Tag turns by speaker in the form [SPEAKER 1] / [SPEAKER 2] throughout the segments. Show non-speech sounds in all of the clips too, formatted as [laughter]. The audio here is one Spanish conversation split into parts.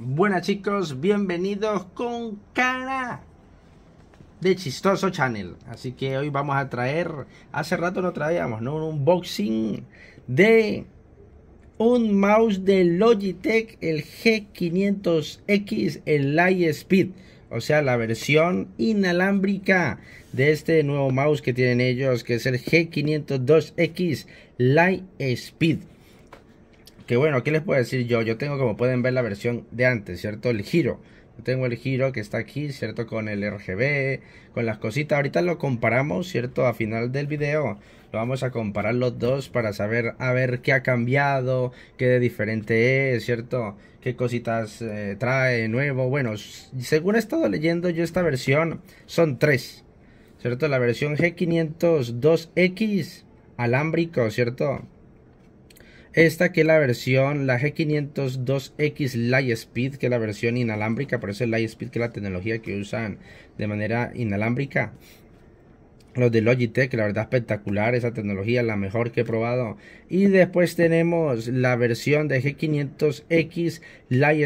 [SPEAKER 1] Buenas chicos, bienvenidos con cara de Chistoso Channel. Así que hoy vamos a traer, hace rato no traíamos, ¿no? Un unboxing de un mouse de Logitech, el G500X, el Light Speed. O sea, la versión inalámbrica de este nuevo mouse que tienen ellos, que es el G502X Light Speed. Que bueno, ¿qué les puedo decir yo? Yo tengo, como pueden ver, la versión de antes, ¿cierto? El giro. Yo tengo el giro que está aquí, ¿cierto? Con el RGB, con las cositas. Ahorita lo comparamos, ¿cierto? A final del video lo vamos a comparar los dos para saber, a ver qué ha cambiado, qué de diferente es, ¿cierto? Qué cositas eh, trae nuevo. Bueno, según he estado leyendo yo esta versión, son tres, ¿cierto? La versión G502X alámbrico, ¿cierto? Esta que es la versión, la G502X Speed que es la versión inalámbrica, por eso Light Speed que es la tecnología que usan de manera inalámbrica. Los de Logitech, la verdad espectacular, esa tecnología la mejor que he probado. Y después tenemos la versión de G500X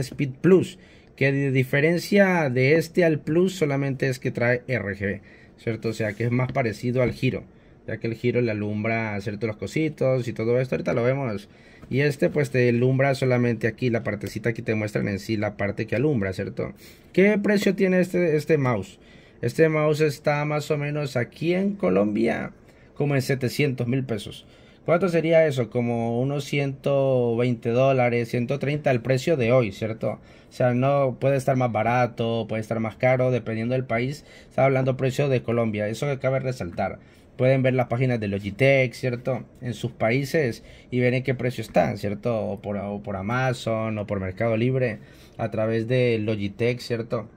[SPEAKER 1] Speed Plus, que de diferencia de este al Plus solamente es que trae RGB, ¿cierto? O sea que es más parecido al giro ya que el giro le alumbra Los cositos y todo esto, ahorita lo vemos. Y este pues te alumbra solamente aquí, la partecita que te muestran en sí, la parte que alumbra, ¿cierto? ¿Qué precio tiene este, este mouse? Este mouse está más o menos aquí en Colombia, como en 700 mil pesos. ¿Cuánto sería eso? Como unos 120 dólares, 130 el precio de hoy, ¿cierto? O sea, no puede estar más barato, puede estar más caro, dependiendo del país. Está hablando precio de Colombia, eso que cabe resaltar. Pueden ver las páginas de Logitech, ¿cierto? En sus países y ver en qué precio están, ¿cierto? O por, por Amazon o por Mercado Libre a través de Logitech, ¿cierto?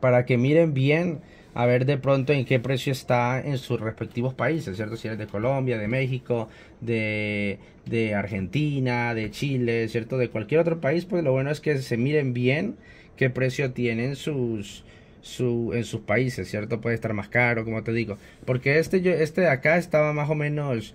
[SPEAKER 1] Para que miren bien a ver de pronto en qué precio está en sus respectivos países, ¿cierto? Si eres de Colombia, de México, de, de, Argentina, de Chile, ¿cierto? De cualquier otro país, pues lo bueno es que se miren bien qué precio tienen sus, su, en sus países, ¿cierto? Puede estar más caro, como te digo. Porque este, yo, este de acá estaba más o menos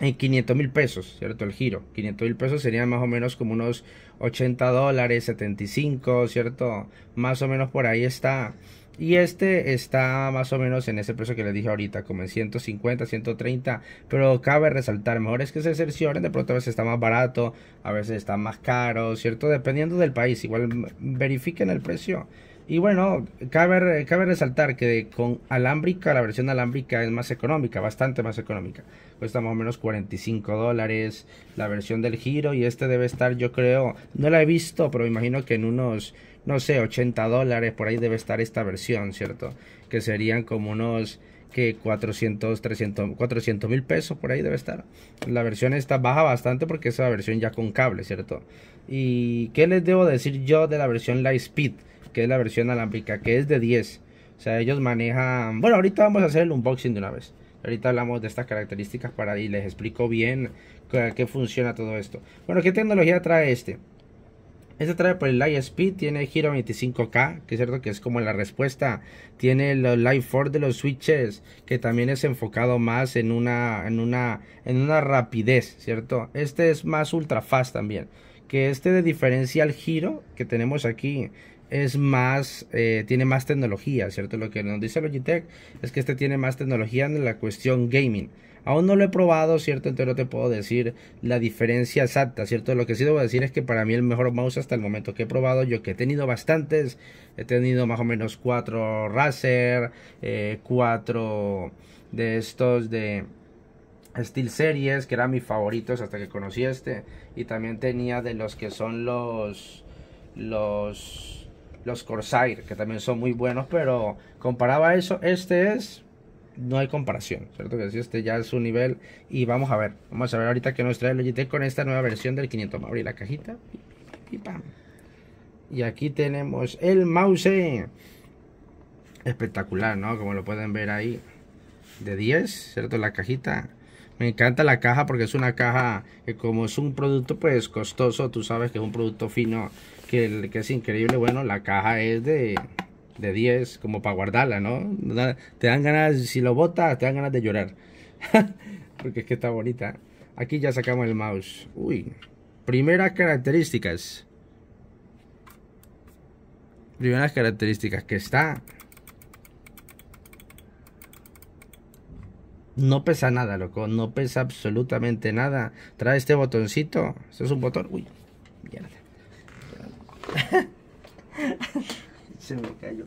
[SPEAKER 1] en 500 mil pesos, ¿cierto? El giro. 500 mil pesos serían más o menos como unos 80 dólares, 75, ¿cierto? Más o menos por ahí está. Y este está más o menos en ese precio que les dije ahorita, como en 150, 130. Pero cabe resaltar, mejor es que se cercioren, de pronto a veces está más barato, a veces está más caro, ¿cierto? Dependiendo del país, igual verifiquen el precio y bueno, cabe, resaltar que con alámbrica, la versión alámbrica es más económica, bastante más económica. Cuesta más o menos 45 dólares la versión del giro y este debe estar, yo creo, no la he visto, pero me imagino que en unos, no sé, 80 dólares por ahí debe estar esta versión, ¿cierto? Que serían como unos que 400, 300, 400 mil pesos por ahí debe estar. La versión esta baja bastante porque es la versión ya con cable, ¿cierto? ¿Y qué les debo decir yo de la versión Lightspeed? Speed? que es la versión alámbrica, que es de 10. O sea, ellos manejan... Bueno, ahorita vamos a hacer el unboxing de una vez. Ahorita hablamos de estas características para y les explico bien qué funciona todo esto. Bueno, ¿qué tecnología trae este? Este trae por el Light Speed, tiene giro 25K, que es cierto que es como la respuesta. Tiene el Live 4 de los switches, que también es enfocado más en una, en una, en una rapidez, ¿cierto? Este es más ultra fast también. Que este de diferencial giro que tenemos aquí es más, eh, tiene más tecnología, ¿cierto? Lo que nos dice Logitech es que este tiene más tecnología en la cuestión gaming. Aún no lo he probado, ¿cierto? Entonces no te puedo decir la diferencia exacta, ¿cierto? Lo que sí debo decir es que para mí el mejor mouse hasta el momento que he probado, yo que he tenido bastantes, he tenido más o menos cuatro Razer, eh, cuatro de estos de... Steel Series, que eran mis favoritos hasta que conocí este. Y también tenía de los que son los. Los los Corsair, que también son muy buenos, pero a eso, este es no hay comparación, ¿cierto? Que si este ya es su nivel y vamos a ver, vamos a ver ahorita que nos trae el Logitech con esta nueva versión del 500. Vamos abrir la cajita y Y aquí tenemos el mouse espectacular, ¿no? Como lo pueden ver ahí de 10, ¿cierto? La cajita. Me encanta la caja porque es una caja que como es un producto pues costoso, tú sabes que es un producto fino que, es increíble. Bueno, la caja es de, de 10 como para guardarla, ¿no? Te dan ganas, si lo botas, te dan ganas de llorar. [laughs] Porque es que está bonita. Aquí ya sacamos el mouse. Uy. Primeras características. Primeras características que está. No pesa nada, loco. No pesa absolutamente nada. Trae este botoncito. Este es un botón. Uy. [laughs] se me cayó.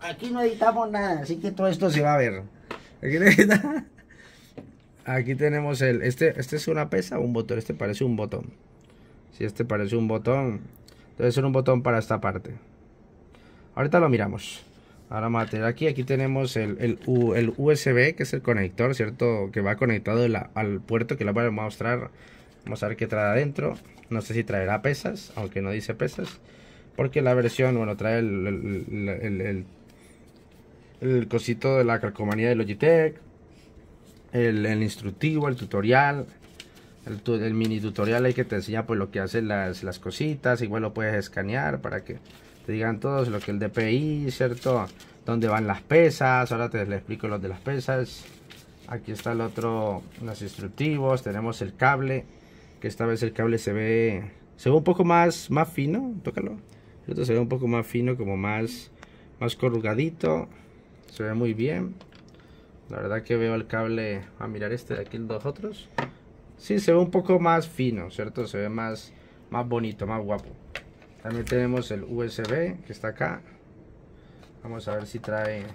[SPEAKER 1] aquí no editamos nada, así que todo esto se va a ver. [laughs] Aquí, tenemos el... Este, este es una pesa o un botón. Este parece un botón. Si este parece un botón, debe ser un botón para esta parte. Ahorita lo miramos. Ahora mate, aquí, aquí tenemos el, USB, que es el conector, ¿cierto? Que va conectado al puerto, que lo voy a mostrar. Vamos a ver qué trae adentro. No sé si traerá pesas, aunque no dice pesas. Porque la versión, bueno, trae el, cosito de la carcomanía de Logitech. El, instructivo, el tutorial, el, mini tutorial ahí que te enseña pues lo que hacen las, cositas, igual lo puedes escanear para que te digan todos lo que el DPI, ¿cierto? Dónde van las pesas, ahora te le explico lo de las pesas. Aquí está el otro, los instructivos, tenemos el cable, que esta vez el cable se ve se ve un poco más más fino tócalo esto se ve un poco más fino como más más corrugadito se ve muy bien la verdad que veo el cable a mirar este de aquí los otros sí se ve un poco más fino cierto se ve más más bonito más guapo también tenemos el USB que está acá vamos a ver si trae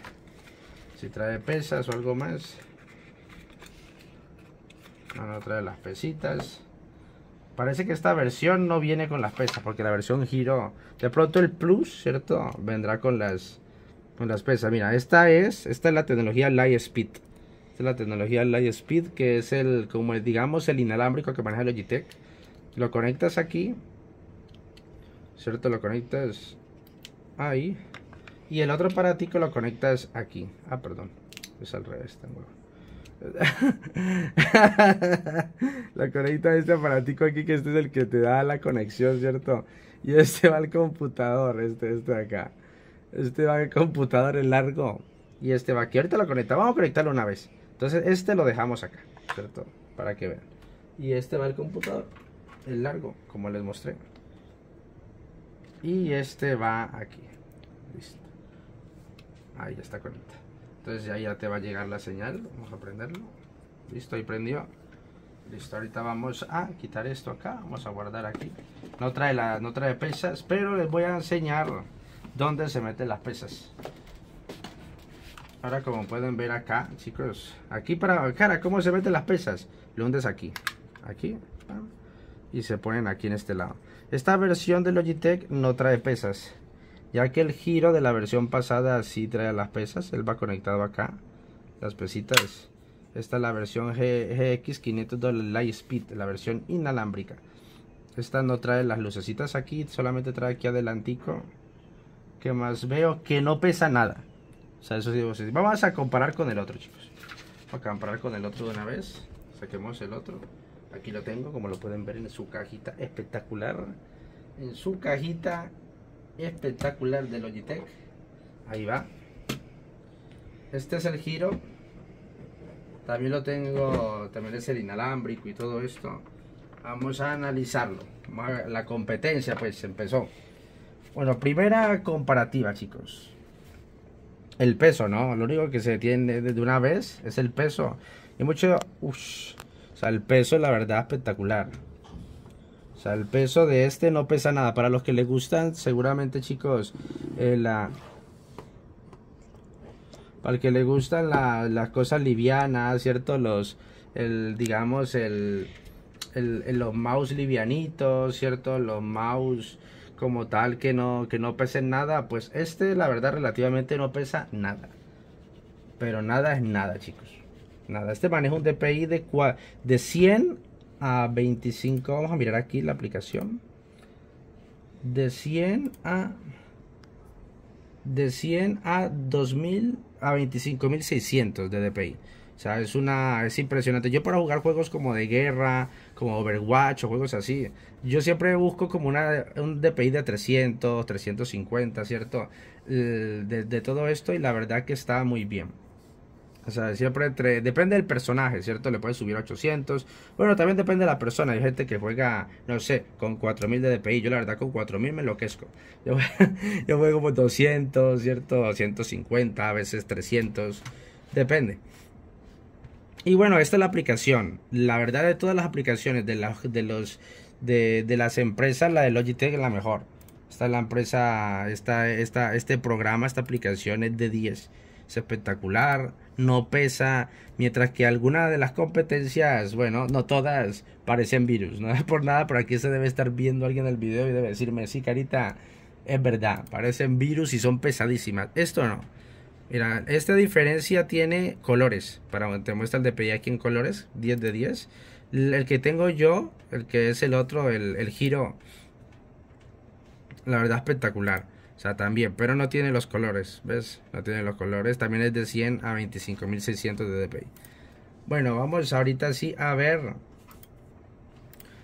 [SPEAKER 1] si trae pesas o algo más no, ah, no trae las pesitas Parece que esta versión no viene con las pesas, porque la versión Giro, de pronto el Plus, ¿cierto? Vendrá con las, con las pesas. Mira, esta es, esta es la tecnología Light Speed. Esta es la tecnología Light Speed, que es el, como digamos, el inalámbrico que maneja Logitech. Lo conectas aquí, ¿cierto? Lo conectas ahí. Y el otro aparatico lo conectas aquí. Ah, perdón, es al revés, tengo. La conecta de este aparatico aquí, que este es el que te da la conexión, ¿cierto? Y este va al computador, este, este de acá. Este va al computador, el largo. Y este va aquí, ahorita lo conectamos, vamos a conectarlo una vez. Entonces este lo dejamos acá, ¿cierto? Para que vean. Y este va al computador, el largo, como les mostré. Y este va aquí. Listo. Ahí ya está conectado. Entonces ya te va a llegar la señal. Vamos a prenderlo. Listo, ahí prendió. Listo, ahorita vamos a quitar esto acá. Vamos a guardar aquí. No trae, la, no trae pesas, pero les voy a enseñar dónde se meten las pesas. Ahora como pueden ver acá, chicos, aquí para, cara, ¿cómo se meten las pesas? Lo hundes aquí, aquí, y se ponen aquí en este lado. Esta versión de Logitech no trae pesas, ya que el giro de la versión pasada sí trae las pesas, él va conectado acá, las pesitas. Esta es la versión GX 500 Light Speed. la versión inalámbrica. Esta no trae las lucecitas aquí, solamente trae aquí adelantico. que más veo? Que no pesa nada. O sea, eso sí, vamos a comparar con el otro, chicos. Vamos a comparar con el otro de una vez. Saquemos el otro. Aquí lo tengo, como lo pueden ver en su cajita espectacular. En su cajita espectacular de Logitech. Ahí va. Este es el giro. También lo tengo, también es el inalámbrico y todo esto. Vamos a analizarlo. La competencia pues empezó. Bueno, primera comparativa chicos. El peso, ¿no? Lo único que se tiene desde una vez es el peso. Y mucho... o sea, el peso la verdad espectacular. O sea, el peso de este no pesa nada. Para los que les gustan, seguramente chicos, eh, la... Para los que le gustan las cosas livianas, ¿cierto? Los, el, digamos, el, el, los mouse livianitos, ¿cierto? Los mouse como tal que no, que no pesen nada. Pues este, la verdad, relativamente no pesa nada. Pero nada es nada, chicos. Nada. Este maneja un DPI de, de 100 a 25. Vamos a mirar aquí la aplicación. De 100 a... De 100 a 2000 a 25.600 de DPI. O sea, es una es impresionante. Yo para jugar juegos como de guerra, como Overwatch o juegos así, yo siempre busco como una, un DPI de 300, 350, ¿cierto? Eh, de, de todo esto y la verdad que está muy bien. O sea, siempre entre. Depende del personaje, ¿cierto? Le puedes subir a 800. Bueno, también depende de la persona. Hay gente que juega, no sé, con 4000 de DPI. Yo, la verdad, con 4000 me enloquezco. [laughs] Yo, yo juego con 200, ¿cierto? 250 a veces 300. Depende. Y bueno, esta es la aplicación. La verdad, de todas las aplicaciones de, de, los, de, las empresas, la de Logitech es la mejor. Esta es la empresa, esta, esta, este programa, esta aplicación es de 10 es espectacular, no pesa, mientras que algunas de las competencias, bueno, no todas parecen virus, no es por nada, por aquí se debe estar viendo alguien el video y debe decirme, sí, carita, es verdad, parecen virus y son pesadísimas. Esto no. Mira, esta diferencia tiene colores. Para te muestra el DPI aquí en colores, 10 de 10. El que tengo yo, el que es el otro, el, el giro. La verdad espectacular. O sea, también, pero no tiene los colores, ¿ves? No tiene los colores, también es de 100 a 25.600 de DPI. Bueno, vamos ahorita sí a ver.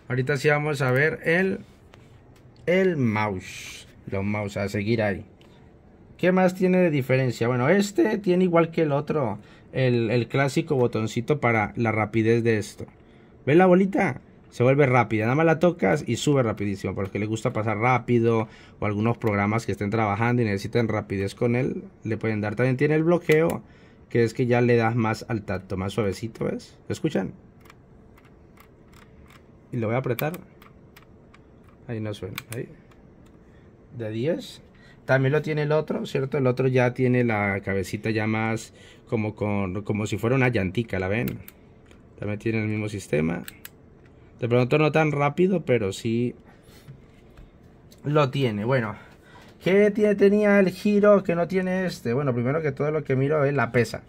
[SPEAKER 1] Ahorita sí vamos a ver el, el mouse. Los mouse, a seguir ahí. ¿Qué más tiene de diferencia? Bueno, este tiene igual que el otro, el, clásico botoncito para la rapidez de esto. ¿Ves la bolita? se vuelve rápida. Nada más la tocas y sube rapidísimo. porque le que gusta pasar rápido o algunos programas que estén trabajando y necesiten rapidez con él, le pueden dar. También tiene el bloqueo, que es que ya le das más al tacto, más suavecito, ¿ves? escuchan? Y lo voy a apretar. Ahí no suena. Ahí. De 10. También lo tiene el otro, ¿cierto? El otro ya tiene la cabecita ya más como, con, como si fuera una llantica, ¿la ven? También tiene el mismo sistema. De pronto no tan rápido, pero sí lo tiene. Bueno, ¿qué tiene, tenía el giro que no tiene este? Bueno, primero que todo lo que miro es la pesa.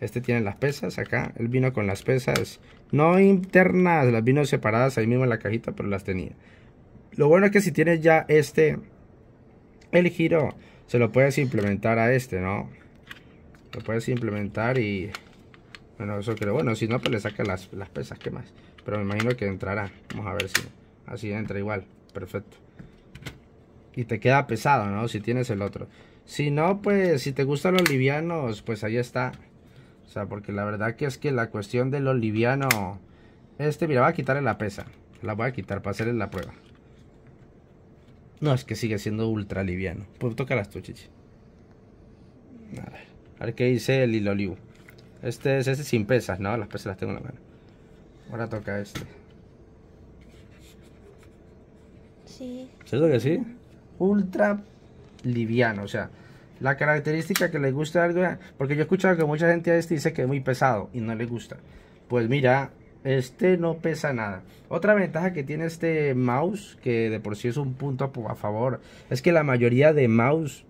[SPEAKER 1] Este tiene las pesas acá. Él vino con las pesas no internas, las vino separadas ahí mismo en la cajita, pero las tenía. Lo bueno es que si tienes ya este, el giro, se lo puedes implementar a este, ¿no? Lo puedes implementar y... Bueno, eso creo. Bueno, si no, pues le saca las, las pesas, ¿qué más? Pero me imagino que entrará. Vamos a ver si así entra igual. Perfecto. Y te queda pesado, ¿no? Si tienes el otro. Si no, pues si te gustan los livianos, pues ahí está. O sea, porque la verdad que es que la cuestión de lo liviano. Este, mira, Voy a quitarle la pesa. La voy a quitar para hacerle la prueba. No, es que sigue siendo ultra liviano. Pues toca las chichi. A ver, a ver qué dice el hilo Este es ese sin pesas, ¿no? Las pesas las tengo en la mano. Ahora toca este. Sí. lo que sí? Ultra liviano, o sea, la característica que le gusta algo, porque yo he escuchado que mucha gente a este dice que es muy pesado y no le gusta. Pues mira, este no pesa nada. Otra ventaja que tiene este mouse, que de por sí es un punto a favor, es que la mayoría de mouse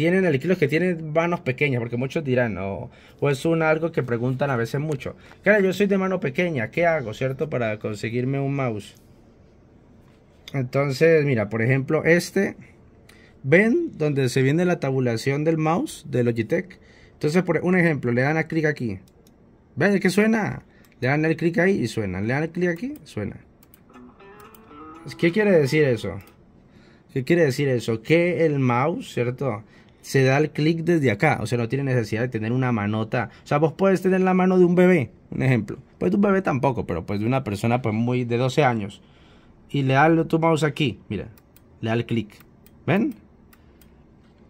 [SPEAKER 1] tienen el que tienen manos pequeñas, porque muchos dirán, o, pues es un algo que preguntan a veces mucho. yo soy de mano pequeña, ¿qué hago, cierto? Para conseguirme un mouse. Entonces, mira, por ejemplo, este. ¿Ven donde se viene la tabulación del mouse de Logitech? Entonces, por un ejemplo, le dan a clic aquí. ¿Ven que suena? Le dan el clic ahí y suena. Le dan el clic aquí, suena. ¿Qué quiere decir eso? ¿Qué quiere decir eso? Que el mouse, ¿cierto? se da el clic desde acá. O sea, no tiene necesidad de tener una manota. O sea, vos puedes tener la mano de un bebé, un ejemplo. Pues de un bebé tampoco, pero pues de una persona pues muy de 12 años. Y le da tu mouse aquí, mira, le da el clic. ¿Ven?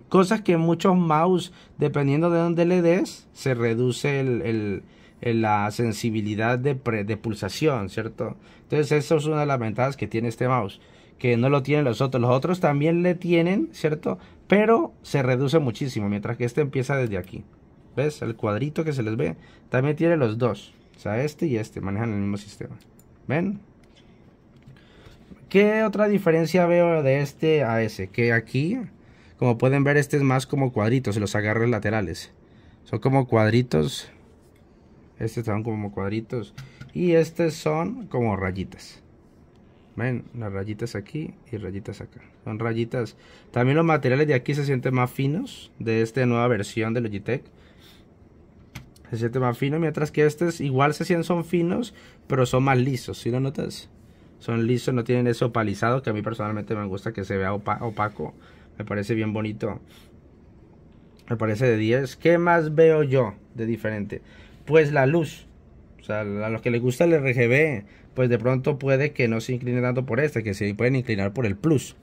[SPEAKER 1] Cosas que muchos mouse, dependiendo de dónde le des, se reduce la sensibilidad de, de pulsación, ¿cierto? Entonces, eso es una de las ventajas que tiene este mouse que no lo tienen los otros. Los otros también le tienen, ¿cierto? Pero se reduce muchísimo, mientras que este empieza desde aquí. ¿Ves? El cuadrito que se les ve también tiene los dos. O sea, este y este manejan el mismo sistema. ¿Ven? ¿Qué otra diferencia veo de este a ese? Que aquí, como pueden ver, este es más como cuadritos, los agarres laterales. Son como cuadritos. este son como cuadritos. Y estos son como rayitas. Ven, las rayitas aquí y rayitas acá. Son rayitas. También los materiales de aquí se sienten más finos. De esta nueva versión de Logitech. Se siente más fino. Mientras que estos igual se sienten son finos. Pero son más lisos. ¿Sí lo notas? Son lisos. No tienen ese opalizado. Que a mí personalmente me gusta que se vea opaco. Me parece bien bonito. Me parece de 10. ¿Qué más veo yo de diferente? Pues la luz. O sea, a los que les gusta el RGB, pues de pronto puede que no se inclinen tanto por este, que se pueden inclinar por el Plus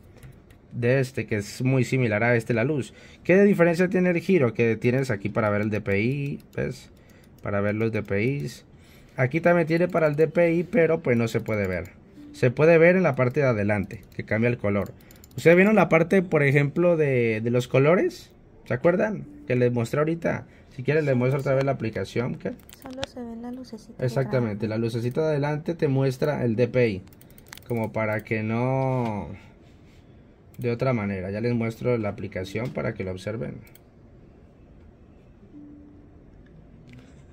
[SPEAKER 1] de este, que es muy similar a este la luz. ¿Qué diferencia tiene el giro? Que tienes aquí para ver el DPI, ¿ves? Para ver los DPIs. Aquí también tiene para el DPI, pero pues no se puede ver. Se puede ver en la parte de adelante, que cambia el color. Ustedes vieron la parte, por ejemplo, de, de los colores, ¿se acuerdan? Que les mostré ahorita. Si quieren les muestro otra vez la aplicación. ¿qué? Solo se ve la lucecita. Exactamente, la lucecita de adelante te muestra el DPI. Como para que no... De otra manera, ya les muestro la aplicación para que lo observen.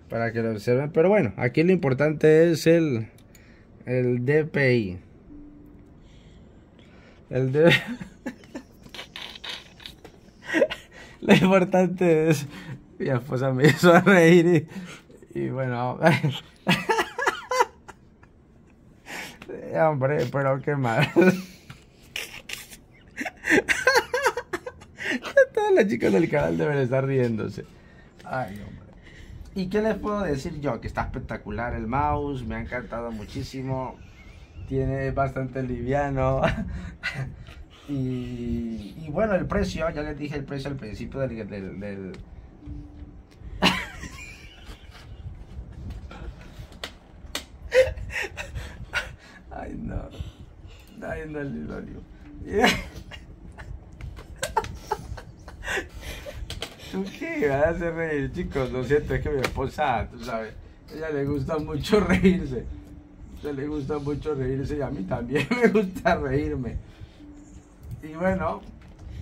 [SPEAKER 1] Para que lo observen. Pero bueno, aquí lo importante es el, el DPI. El DPI. [laughs] lo importante es mi esposa me [laughs] hizo reír y, bueno. [laughs] Hombre, pero qué mal. [laughs] Todas las chicas del canal deben estar riéndose. Ay, hombre. ¿Y qué les puedo decir yo? Que está espectacular el mouse, me ha encantado muchísimo. Tiene bastante liviano. y, bueno, el precio, ya les dije el precio al principio del ¿Tú [laughs] qué? a reír, chicos. Lo siento, es que mi esposa, tú sabes, ella le gusta mucho [laughs] reírse. A ella le gusta mucho reírse y a mí también [laughs] me gusta reírme. Y bueno,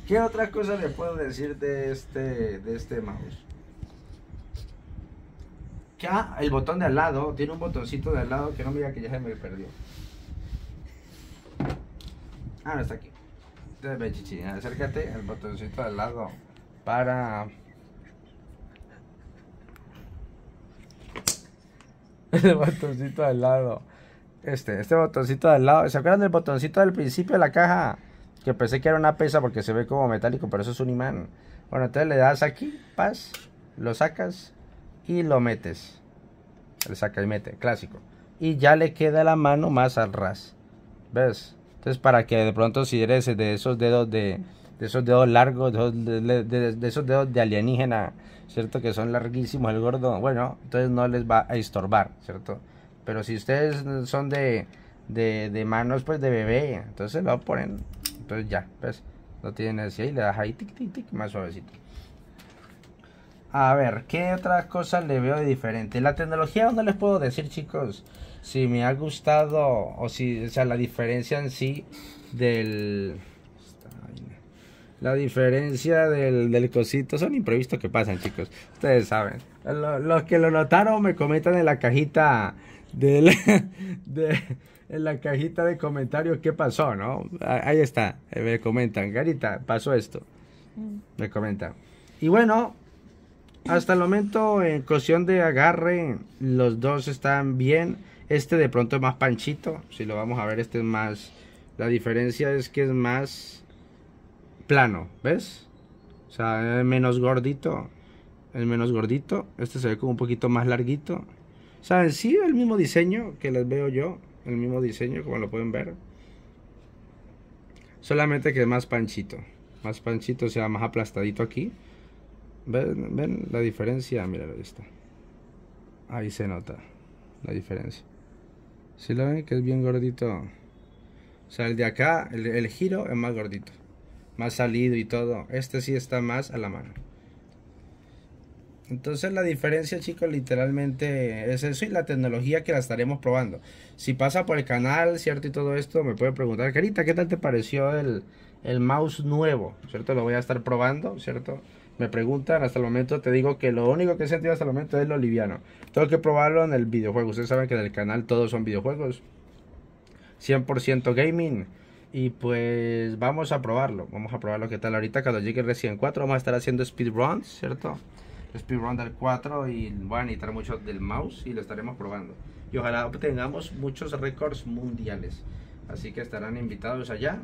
[SPEAKER 1] ¿qué otra cosa le puedo decir de este, de este mouse? Que ah, el botón de al lado, tiene un botoncito de al lado que no mira que ya se me perdió. Ah, no, está aquí. Ve, acércate al botoncito al lado para... [laughs] El botoncito al lado. Este, este botoncito al lado. ¿Se acuerdan del botoncito del principio de la caja? Que pensé que era una pesa porque se ve como metálico, pero eso es un imán. Bueno, entonces le das aquí, paz, lo sacas y lo metes. Le saca y mete, clásico. Y ya le queda la mano más al ras. ¿Ves? Entonces, para que de pronto si eres de esos dedos de, esos dedos largos, de, esos dedos de alienígena, ¿cierto? Que son larguísimos el gordo, bueno, entonces no les va a estorbar, ¿cierto? Pero si ustedes son de, de, manos pues de bebé, entonces lo ponen, entonces ya, pues lo tienen así y le das ahí tic, tic, tic, más suavecito. A ver, ¿qué otras cosas le veo de diferente? La tecnología no les puedo decir, chicos si me ha gustado o si, o sea, la diferencia en sí del... La diferencia del, del cosito son imprevistos que pasan, chicos. Ustedes saben. Los, que lo notaron me comentan en la cajita del, [laughs] de, en la cajita de comentarios qué pasó, ¿no? Ah, ahí está, eh, me comentan, Garita, pasó esto. Mm. Me comentan. Y bueno, hasta el momento, en cuestión de agarre, los dos están bien. Este de pronto es más panchito. Si lo vamos a ver, este es más... La diferencia es que es más plano, ¿ves? O sea, es menos gordito. Es menos gordito. Este se ve como un poquito más larguito. O sea, en sí el mismo diseño que les veo yo. El mismo diseño, como lo pueden ver. Solamente que es más panchito. Más panchito, o sea, más aplastadito aquí. ¿Ven, ven la diferencia? Mira, ahí está. Ahí se nota la diferencia. Si lo ven que es bien gordito. O sea, el de acá, el, el giro es más gordito. Más salido y todo. Este sí está más a la mano. Entonces la diferencia, chicos, literalmente es eso y la tecnología que la estaremos probando. Si pasa por el canal, ¿cierto? Y todo esto, me puede preguntar, Carita, ¿qué tal te pareció el, el mouse nuevo, ¿cierto? Lo voy a estar probando, ¿cierto? Me preguntan, hasta el momento te digo que lo único que he sentido hasta el momento es lo liviano. Tengo que probarlo en el videojuego. Ustedes saben que en el canal todos son videojuegos. 100% gaming. Y pues vamos a probarlo. Vamos a probarlo qué tal ahorita cuando llegue recién 4. Vamos a estar haciendo speedruns, ¿cierto? Speedrun del 4 y van a necesitar mucho del mouse y lo estaremos probando. Y ojalá obtengamos muchos récords mundiales. Así que estarán invitados allá.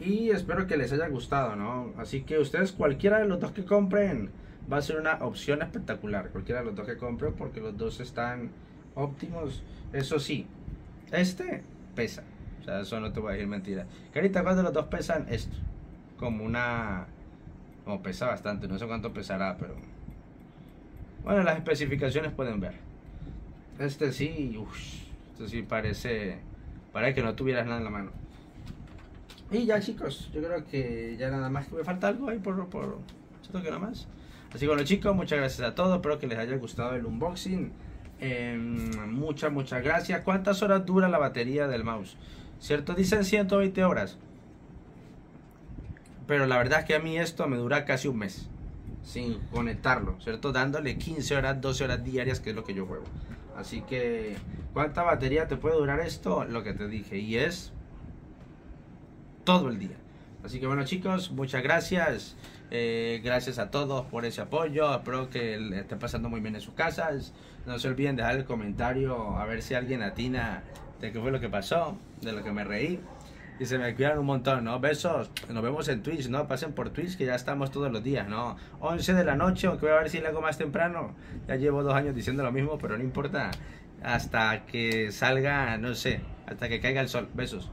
[SPEAKER 1] Y espero que les haya gustado, ¿no? Así que ustedes, cualquiera de los dos que compren, va a ser una opción espectacular. Cualquiera de los dos que compren, porque los dos están óptimos. Eso sí, este pesa. O sea, eso no te voy a decir mentira. Carita, ahorita de los dos pesan? Esto. Como una. Como pesa bastante. No sé cuánto pesará, pero. Bueno, las especificaciones pueden ver. Este sí, uff, este sí parece. Parece que no tuvieras nada en la mano. Y ya chicos, yo creo que ya nada más que me falta algo ahí por, por que nada más. Así que bueno chicos, muchas gracias a todos, espero que les haya gustado el unboxing. Em, muchas, muchas gracias. ¿Cuántas horas dura la batería del mouse? ¿Cierto? Dicen 120 horas. Pero la verdad es que a mí esto me dura casi un mes sin conectarlo, ¿cierto? Dándole 15 horas, 12 horas diarias, que es lo que yo juego. Así que, ¿cuánta batería te puede durar esto? Lo que te dije, y es todo el día. Así que bueno chicos, muchas gracias. Eh, gracias a todos por ese apoyo. Espero que estén pasando muy bien en sus casas. No se olviden dejar el comentario a ver si alguien atina de qué fue lo que pasó, de lo que me reí. Y se me cuidan un montón, ¿no? Besos. Nos vemos en Twitch, ¿no? Pasen por Twitch que ya estamos todos los días, ¿no? 11 de la noche, aunque voy a ver si le hago más temprano. Ya llevo dos años diciendo lo mismo, pero no importa. Hasta que salga, no sé, hasta que caiga el sol. Besos.